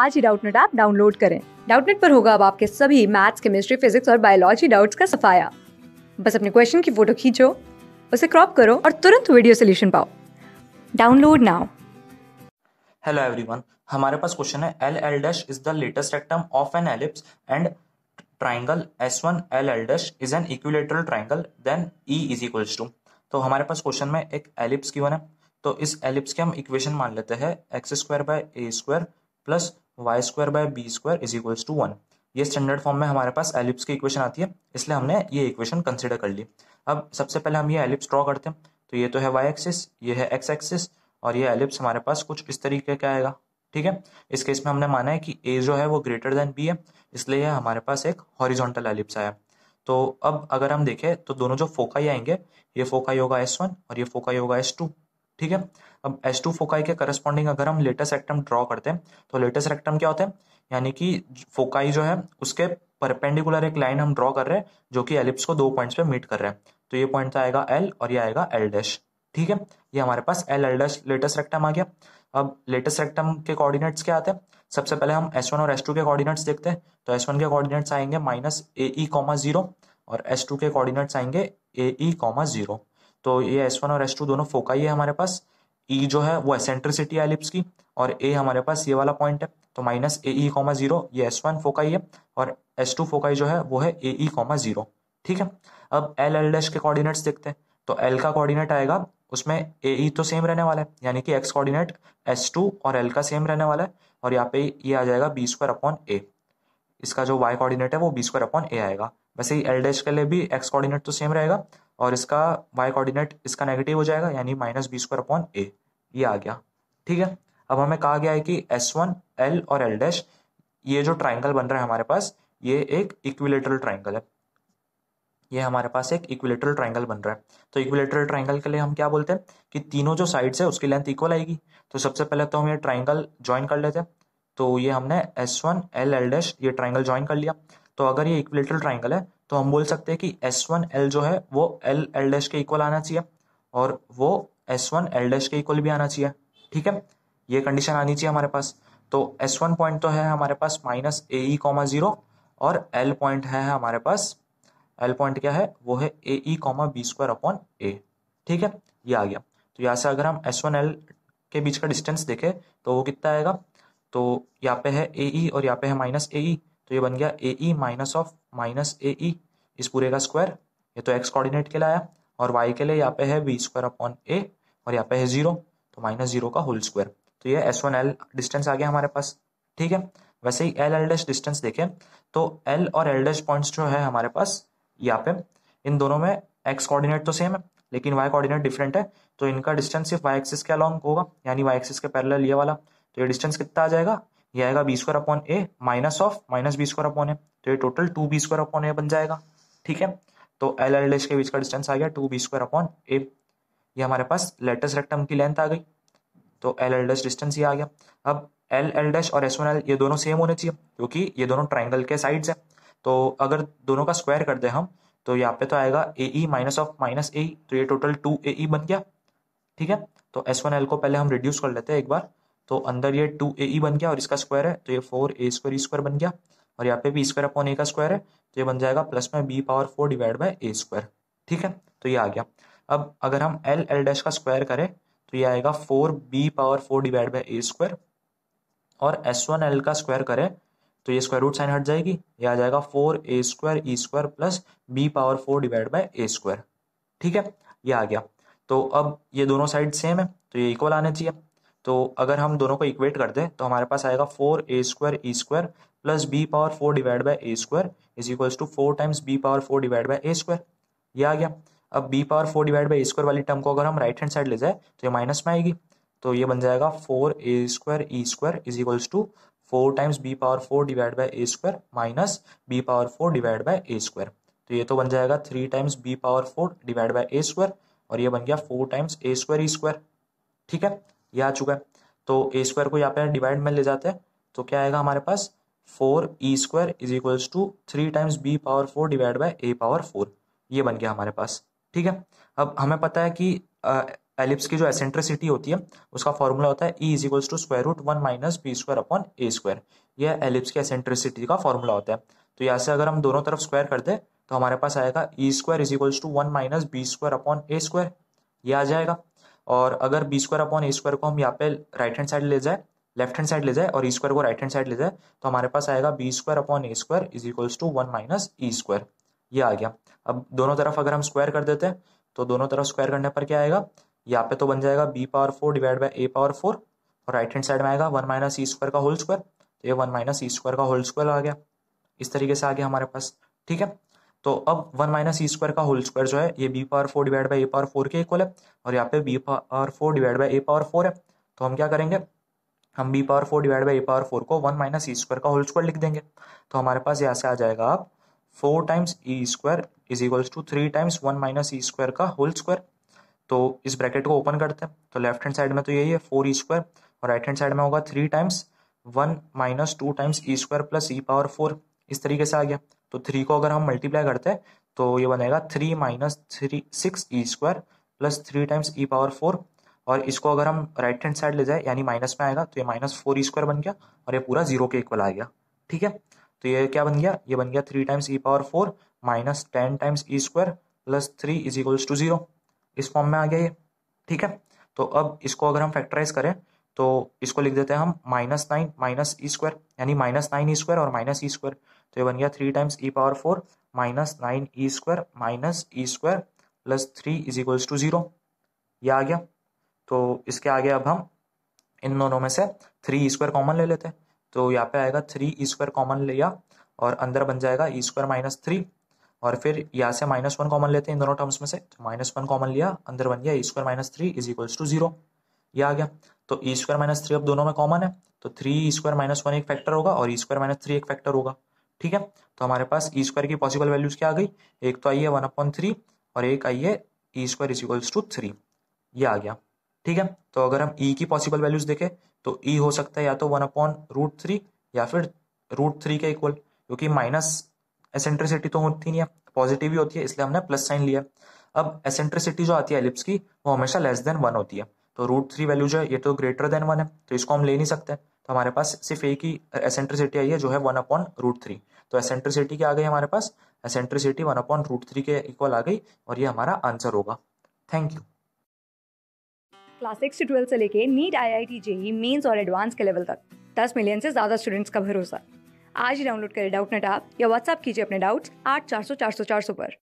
आज ही Doubtnut app download करें डाउटनेट पर होगा अब आपके सभी मैथ्स केमिस्ट्री फिजिक्स और बायोलॉजी डाउट्स का सफाया बस अपने क्वेश्चन की फोटो खींचो उसे क्रॉप करो और तुरंत वीडियो सोल्यूशन पाओ डाउनलोड नाउ हेलो एवरीवन हमारे पास क्वेश्चन है L L dash is the latus rectum of an ellipse and triangle S one L L dash is an equilateral triangle then E is equal to तो हमारे पास question में एक ellipse given है तो इस एलिप्स के हम इक्वेशन मान लेते हैं X square by A square plus Y square by B square is equals to one ये स्टैंडर्ड फॉर्म में हमारे पास एलिप्स की इक्वेशन आती है इसलिए हमने ये इक्वेशन कंसिडर कर ली अब सबसे पहले हम ये एलिप्स ड्रॉ करते हैं तो ये तो है वाई एक्सिस ये है एक्स एक्सिस और ये एलिप्स हमारे पास कुछ इस तरीके का आएगा ठीक है इस केस में हमने माना है कि ए जो है वो ग्रेटर देन बी है इसलिए यह हमारे पास एक हॉरिजॉन्टल एलिप्स आया तो अब अगर हम देखें तो दोनों जो फोकाई आएंगे ये फोकाई होगा एस वन और ये फोकाई होगा एस टू ठीक है अब एस टू फोकाई के करस्पॉन्डिंग अगर हम लेटेस्ट रेक्टम ड्रॉ करते हैं तो लेटेस्ट रेक्टम क्या होते हैं यानी कि फोकाई जो है उसके परपेंडिकुलर एक लाइन हम ड्रॉ कर रहे हैं जो कि एलिप्स को दो पॉइंट्स पे मीट कर रहे हैं तो ये पॉइंट आएगा एल और ये आएगा एल डैश ठीक है ये हमारे पास L L dash latus rectum आ गया अब लेटेस्ट रेक्टम के कोऑर्डिनेट्स क्या आते हैं सबसे पहले हम एस वन और एस टू के कोऑर्डिनेट्स देखते हैं तो एस वन के कोऑर्डिनेट्स आएंगे minus A E comma zero और एस टू के कोऑर्डिनेट्स आएंगे ए ई कॉमा जीरो तो ये एस वन और एस टू दोनों फोकाई है हमारे पास ई e जो है वो एसेंट्रिसिटी है एलिप्स की और ए हमारे पास ये वाला पॉइंट है तो minus A E comma zero ये एस वन फोकाई है और एस टू फोकाई जो है वो है ए ई कॉमा जीरो ठीक है अब एल एल डैश के कोऑर्डिनेट्स देखते हैं तो एल का कोऑर्डिनेट आएगा उसमें ए ई e तो सेम रहने वाला है यानी कि एक्स कोऑर्डिनेट एस टू और एल का सेम रहने वाला है और यहाँ पे ये आ जाएगा बी स्क्वायर अपॉन ए इसका जो वाई कोऑर्डिनेट है वो बी स्क्वायर अपॉन ए आएगा वैसे ही एल डैश के लिए भी एक्स कोऑर्डिनेट तो सेम रहेगा और इसका वाई कोऑर्डिनेट इसका नेगेटिव हो जाएगा यानी minus B square upon A ये आ गया ठीक है अब हमें कहा गया है कि एस वन एल और एल डैश ये जो ट्राइंगल बन रहा है हमारे पास ये एक इक्विलेटरल ट्राइंगल है ये हमारे पास एक इक्विलेटरल ट्राइंगल बन रहा है तो इक्विलेटरल ट्राइंगल के लिए हम क्या बोलते हैं कि तीनों जो साइड्स है उसकी लेंथ इक्वल आएगी तो सबसे पहले तो हम ये ट्राइंगल ज्वाइन कर लेते हैं तो ये हमने S one L L dash ये ट्राइंगल ज्वाइन कर लिया तो अगर ये इक्विलेटरल ट्राइंगल है तो हम बोल सकते हैं कि एस वन एल जो है वो एल एल डैश के इक्वल आना चाहिए और वो एस वन एल डैश के इक्वल भी आना चाहिए ठीक है ये कंडीशन आनी चाहिए हमारे पास तो एस वन पॉइंट तो है हमारे पास minus A E comma zero और एल पॉइंट है हमारे पास एल पॉइंट क्या है वो है A E comma B square upon A ठीक है ये आ गया तो यहाँ से अगर हम एस वन एल के बीच का डिस्टेंस देखें तो वो कितना आएगा तो यहाँ पे है ए ई e और यहाँ पे है माइनस ए ई तो ये बन गया A E minus of minus A E इस पूरे का स्क्वायर ये तो एक्स कोऑर्डिनेट के लिए आया और वाई के लिए यहाँ पे है वी स्क्वायर अपॉन ए और यहाँ पे है जीरो तो माइनस जीरो का होल स्क्वायर तो ये एस वन एल डिस्टेंस आ गया हमारे पास ठीक है वैसे ही एल एल डैश डिस्टेंस देखें तो एल और एल डैश पॉइंट्स जो है हमारे पास यहाँ पे इन दोनों में एक्स कोऑर्डिनेट तो सेम है लेकिन वाई कोऑर्डिनेट डिफरेंट है तो इनका डिस्टेंस सिर्फ वाई एक्सिस के अलॉन्ग होगा यानी वाई एक्सिस के पैरेलल ये वाला तो ये डिस्टेंस कितना आ जाएगा ये आएगा B square upon A minus of minus B square upon A तो ये total two B square upon A बन जाएगा ठीक है तो एल एल डैश के बीच का डिस्टेंस आ गया two B square upon A ये हमारे पास लेटेस्ट रेक्टम की लेंथ आ गई तो एल एल डैश डिस्टेंस ये आ गया अब एल एल डैश और एस वन एल ये दोनों सेम होने चाहिए क्योंकि ये दोनों ट्राइंगल के साइड्स हैं तो अगर दोनों का स्क्वायर कर दें हम तो यहाँ पे तो आएगा A E minus of minus A तो ये टोटल टू ए ई बन गया ठीक है तो एस वन एल को पहले हम रिड्यूस कर लेते हैं एक बार तो अंदर ये टू ए ई बन गया और इसका स्क्वायर है तो ये four A square E square बन गया और यहाँ पे भी स्क्वायर अपॉन ए का स्क्वायर है तो ये बन जाएगा प्लस में B power four divide by A square ठीक है तो ये आ गया अब अगर हम एल एल डैश का स्क्वायर करें तो ये आएगा four B power four divide by A square और एस वन एल का स्क्वायर करें तो ये स्क्वायर रूट साइन हट जाएगी ये आ जाएगा four A square E square plus B power four divide by A square ठीक है ये आ गया तो अब ये दोनों साइड सेम है तो ये इक्वल आने चाहिए तो अगर हम दोनों को इक्वेट कर दें तो हमारे पास आएगा four A square E square plus B power four divide by A square is equals to four times B power four divide by A square ये आ गया अब B power four divide by A square वाली term को अगर हम right hand side ले जाए तो ये माइनस में आएगी तो ये बन जाएगा four A square E square is equals to four times B power four divide by A square minus B power four divide by A square तो ये तो बन जाएगा three times B power four divide by A square और ये बन गया four times A square E square ठीक है ये आ चुका है तो ए स्क्वायर को यहाँ पे डिवाइड में ले जाते हैं तो क्या आएगा हमारे पास four E square is equals to three times B power four divide by A power four ये बन गया हमारे पास ठीक है अब हमें पता है कि एलिप्स की जो एसेंट्रिसिटी होती है उसका फॉर्मूला होता है E is equals to square root one minus B square upon A square यह एलिप्स की एसेंट्रिसिटी का फॉर्मूला होता है तो यहाँ से अगर हम दोनों तरफ स्क्वायर कर दें तो हमारे पास आएगा E square is equals to one minus B square upon A square ये आ जाएगा और अगर B square upon A square को हम यहाँ पे राइट हैंड साइड ले जाए लेफ्ट हैंड साइड ले जाए और ई e स्क्वायर को राइट हैंड साइड ले जाए तो हमारे पास आएगा B square upon A square is equals to one minus E square ये आ गया अब दोनों तरफ अगर हम स्क्वायर कर देते हैं तो दोनों तरफ स्क्वायर करने पर क्या आएगा यहाँ पे तो बन जाएगा B power four divide by A power four और राइट हैंड साइड में आएगा वन माइनस ई स्क्वायर का होल स्क्वायर तो ये वन माइनस ई स्क्वायर का होल स्क्वायर आ गया इस तरीके से आ गया हमारे पास ठीक है तो अब वन माइनस ई स्क्वायर का होल स्क्वायर जो है ये B power four divide by A power four के इक्वल है और यहाँ पे B power four divide by A power four है तो हम क्या करेंगे हम B power four divide by A power four को वन माइनस ई स्क्वायर का होल स्क्वायर लिख देंगे तो हमारे पास यहाँ से आ जाएगा आप four times E square is equals to three times one minus E square का होल स्क्वायर तो इस ब्रैकेट को ओपन करते हैं तो लेफ्ट हैंड साइड में तो यही है फोर ई स्क्वायर और राइट हैंड साइड में होगा three times one minus two times E square plus E power four इस तरीके से आ गया तो थ्री को अगर हम मल्टीप्लाई करते हैं तो ये बनेगा three minus three six E square plus three times E power four और इसको अगर हम राइट हैंड साइड ले जाए यानी माइनस में आएगा तो ये माइनस फोर ई स्क्वायर बन गया और ये पूरा जीरो के इक्वल आ गया ठीक है तो ये क्या बन गया ये बन गया three times E power four minus ten times E square plus three is equals to zero इस फॉर्म में आ गया ये ठीक है तो अब इसको अगर हम फैक्टराइज करें तो इसको लिख देते हैं हम minus nine minus E square यानी माइनस नाइन ई स्क्वायर और माइनस ई स्क्वायर तो ये बन गया three times E power four minus nine E square minus E square plus three is equals to zero ये आ गया तो इसके आगे अब हम इन दोनों में से थ्री स्क्वायर कॉमन ले लेते हैं तो यहाँ पे आएगा थ्री ई स्क्वायर कॉमन लिया और अंदर बन जाएगा ई स्क्वायर माइनस थ्री और फिर यहाँ से माइनस वन कॉमन लेते हैं इन दोनों टर्म्स में से तो माइनस वन कॉमन लिया अंदर बन गया E square minus three is equals to zero ये आ गया तो ई स्क्वायर माइनस थ्री अब दोनों में कॉमन है तो थ्री स्क्वायर माइनस वन एक फैक्टर होगा और ई स्क्वायर माइनस थ्री एक फैक्टर होगा ठीक है तो हमारे पास ई e स्क्वायर की पॉसिबल वैल्यूज क्या आ गई एक तो आई है वन अपॉन थ्री और एक आई है E square is equals to three ये आ गया ठीक है तो अगर हम ई e की पॉसिबल वैल्यूज देखें तो ई e हो सकता है या तो वन अपॉन रूट थ्री या फिर रूट थ्री के इक्वल क्योंकि माइनस एसेंट्रिसिटी तो होती नहीं है पॉजिटिव ही होती है इसलिए हमने प्लस साइन लिया अब एसेंट्रिसिटी जो आती है एलिप्स की वो हमेशा लेस देन वन होती है तो रूट थ्री वैल्यू जो है ये तो ग्रेटर देन वन है तो इसको हम ले नहीं सकते तो हमारे पास सिर्फ एक ही एसेंट्रिसिटी आई है जो है वन अपॉन रूट थ्री तो एसेंट्रिसिटी क्या आ गई हमारे पास eccentricity one upon root three के इक्वल आ गई और ये हमारा आंसर होगा थैंक यू क्लास सिक्स से ट्वेल्थ से लेके NEET I I T JEE mains और एडवांस के लेवल तक दस मिलियन से ज़्यादा स्टूडेंट्स का भरोसा आज ही डाउनलोड करें डाउट नेट आप या व्हाट्सअप कीजिए अपने डाउट्स आठ चार सौ चार सौ चार सौ पर